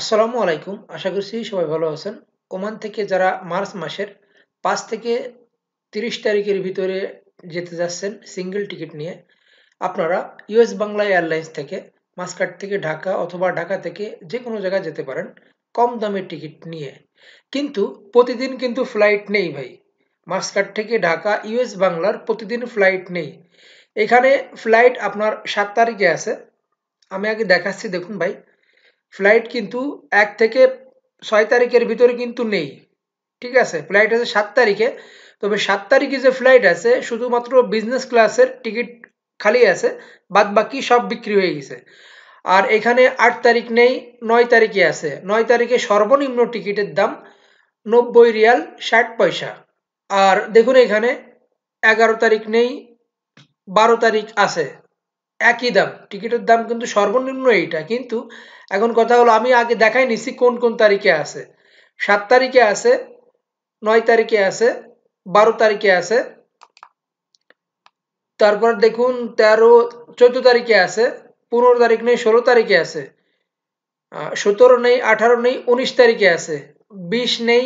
আসসালামু আলাইকুম আশা করছি সবাই ভালো আছেন ওমান থেকে যারা মার্চ মাসের পাঁচ থেকে তিরিশ তারিখের ভিতরে যেতে যাচ্ছেন সিঙ্গেল টিকিট নিয়ে আপনারা ইউএস বাংলা এয়ারলাইন্স থেকে মাসকাট থেকে ঢাকা অথবা ঢাকা থেকে যে কোনো জায়গায় যেতে পারেন কম দামের টিকিট নিয়ে কিন্তু প্রতিদিন কিন্তু ফ্লাইট নেই ভাই মাসকাট থেকে ঢাকা ইউএস বাংলার প্রতিদিন ফ্লাইট নেই এখানে ফ্লাইট আপনার সাত তারিখে আছে আমি আগে দেখাচ্ছি দেখুন ভাই ফ্লাইট কিন্তু এক থেকে ছয় তারিখের ভিতরে কিন্তু নেই ঠিক আছে ফ্লাইট আছে সাত তারিখে তবে সাত তারিখে যে ফ্লাইট আছে শুধুমাত্র বিজনেস ক্লাসের টিকিট খালি আছে বাদ বাকি সব বিক্রি হয়ে গেছে আর এখানে আট তারিখ নেই নয় তারিখে আছে নয় তারিখে সর্বনিম্ন টিকিটের দাম নব্বই রিয়াল ষাট পয়সা আর দেখুন এখানে এগারো তারিখ নেই বারো তারিখ আছে একই দাম টিকিটের দাম কিন্তু সর্বনিম্ন এইটা কিন্তু এখন কথা হলো আমি আগে দেখাই নিছি কোন কোন তারিখে আছে সাত তারিখে আছে নয় তারিখে আছে বারো তারিখে আছে তারপর দেখুন তেরো চোদ্দ তারিখে আছে পনেরো তারিখ নেই ষোলো তারিখে আছে সতেরো নেই আঠারো নেই উনিশ তারিখে আছে বিশ নেই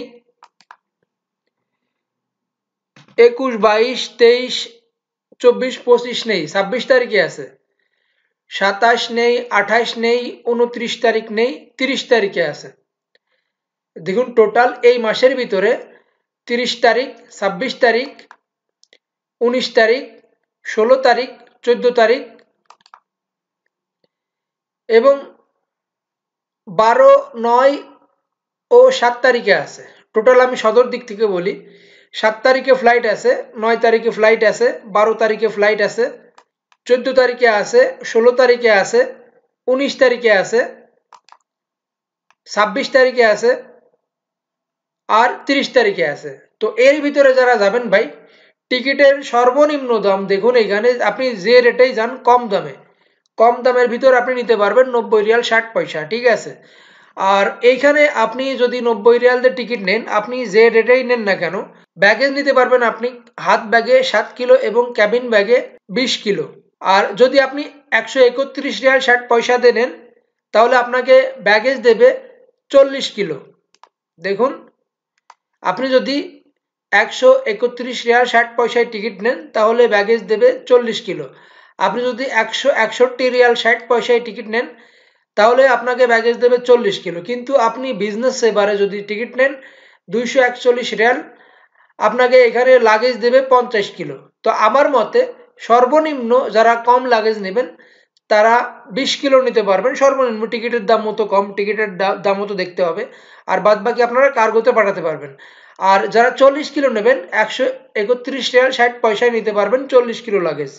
একুশ বাইশ তেইশ চব্বিশ পঁচিশ নেই ছাব্বিশ তারিখে আছে সাতাশ নেই আঠাশ নেই উনত্রিশ তারিখ নেই তিরিশ তারিখে আছে দেখুন টোটাল এই মাসের ভিতরে তিরিশ তারিখ ছাব্বিশ তারিখ উনিশ তারিখ ষোলো তারিখ চোদ্দ তারিখ এবং বারো নয় ও সাত তারিখে আছে টোটাল আমি সদর দিক থেকে বলি সাত তারিখে ফ্লাইট আছে নয় তারিখে ফ্লাইট আছে বারো তারিখে ফ্লাইট আছে চোদ্দ তারিখে আছে ষোলো তারিখে আছে উনিশ তারিখে আছে ছাব্বিশ তারিখে আছে আর ৩০ তারিখে আছে তো এর ভিতরে যারা যাবেন ভাই টিকিটের সর্বনিম্ন দাম দেখুন এখানে আপনি যে রেটেই যান কম দামে কম দামের ভিতর আপনি নিতে পারবেন নব্বই রিয়াল ষাট পয়সা ঠিক আছে আর এইখানে আপনি যদি নব্বই রিয়ালদের টিকিট নেন আপনি যে রেটেই নেন না কেন ব্যাগেজ নিতে পারবেন আপনি হাত ব্যাগে সাত কিলো এবং ক্যাবিন ব্যাগে বিশ কিলো আর যদি আপনি একশো একত্রিশ রিয়াল ষাট পয়সা নেন তাহলে আপনাকে ব্যাগেজ দেবে চল্লিশ কিলো দেখুন আপনি যদি একশো একত্রিশ রিয়াল ষাট পয়সায় টিকিট নেন তাহলে ব্যাগেজ দেবে চল্লিশ কিলো আপনি যদি একশো একষট্টি রিয়াল ষাট পয়সায় টিকিট নেন তাহলে আপনাকে ব্যাগেজ দেবে চল্লিশ কিলো কিন্তু আপনি বিজনেস সেবারে যদি টিকিট নেন দুইশো একচল্লিশ রিয়াল আপনাকে এখানে লাগেজ দেবে পঞ্চাশ কিলো তো আমার মতে সর্বনিম্ন যারা কম লাগেজ নেবেন তারা বিশ কিলো নিতে পারবেন সর্বনিম্ন টিকিটের দাম মতো কম টিকিটের দাম মতো দেখতে হবে আর বাদ বাকি আপনারা কার্গোতে পাঠাতে পারবেন আর যারা চল্লিশ কিলো নেবেন একশো একত্রিশ টাকা ষাট পয়সায় নিতে পারবেন চল্লিশ কিলো লাগেজ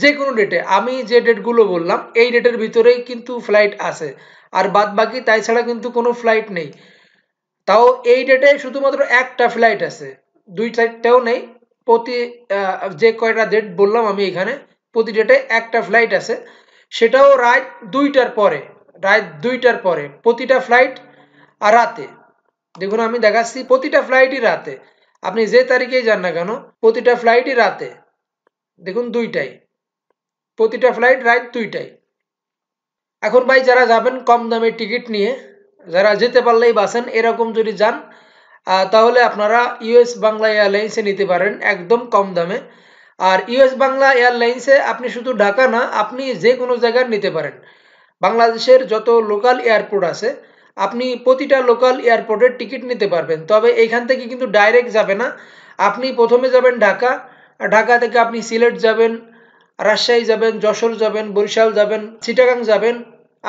যে কোনো ডেটে আমি যে ডেটগুলো বললাম এই ডেটের ভিতরেই কিন্তু ফ্লাইট আছে আর বাদ বাকি তাই ছাড়া কিন্তু কোনো ফ্লাইট নেই তাও এই ডেটে শুধুমাত্র একটা ফ্লাইট আছে দুই চারটাও নেই প্রতি যে কয়টা ডেট বললাম আমি এখানে প্রতি ডেটে একটা ফ্লাইট আছে সেটাও রাত দুইটার পরে রাত দুইটার পরে প্রতিটা ফ্লাইট আর রাতে দেখুন আমি দেখাচ্ছি প্রতিটা ফ্লাইটই রাতে আপনি যে তারিখেই যান না কেন প্রতিটা ফ্লাইটই রাতে দেখুন দুইটাই প্রতিটা ফ্লাইট রাত দুইটাই এখন ভাই যারা যাবেন কম দামে টিকিট নিয়ে যারা যেতে পারলেই বাসেন এরকম যদি যান তাহলে আপনারা ইউএস বাংলা এয়ারলাইন্সে নিতে পারেন একদম কম দামে আর ইউএস বাংলা এয়ারলাইন্সে আপনি শুধু ঢাকা না আপনি যে কোনো জায়গার নিতে পারেন বাংলাদেশের যত লোকাল এয়ারপোর্ট আছে আপনি প্রতিটা লোকাল এয়ারপোর্টের টিকিট নিতে পারবেন তবে এইখান থেকে কিন্তু ডাইরেক্ট যাবে না আপনি প্রথমে যাবেন ঢাকা ঢাকা থেকে আপনি সিলেট যাবেন রাজশাহী যাবেন যশোর যাবেন বরিশাল যাবেন চিটাগাং যাবেন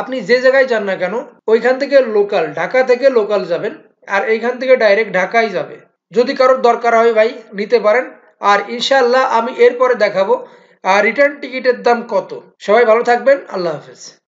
আপনি যে জায়গায় যান না কেন ওইখান থেকে লোকাল ঢাকা থেকে লোকাল যাবেন আর এইখান থেকে ডাইরেক্ট ঢাকাই যাবে যদি কারোর দরকার হয় ভাই নিতে পারেন আর ইনশাল্লাহ আমি এরপরে দেখাবো আর রিটার্ন টিকিটের দাম কত সবাই ভালো থাকবেন আল্লাহ হাফেজ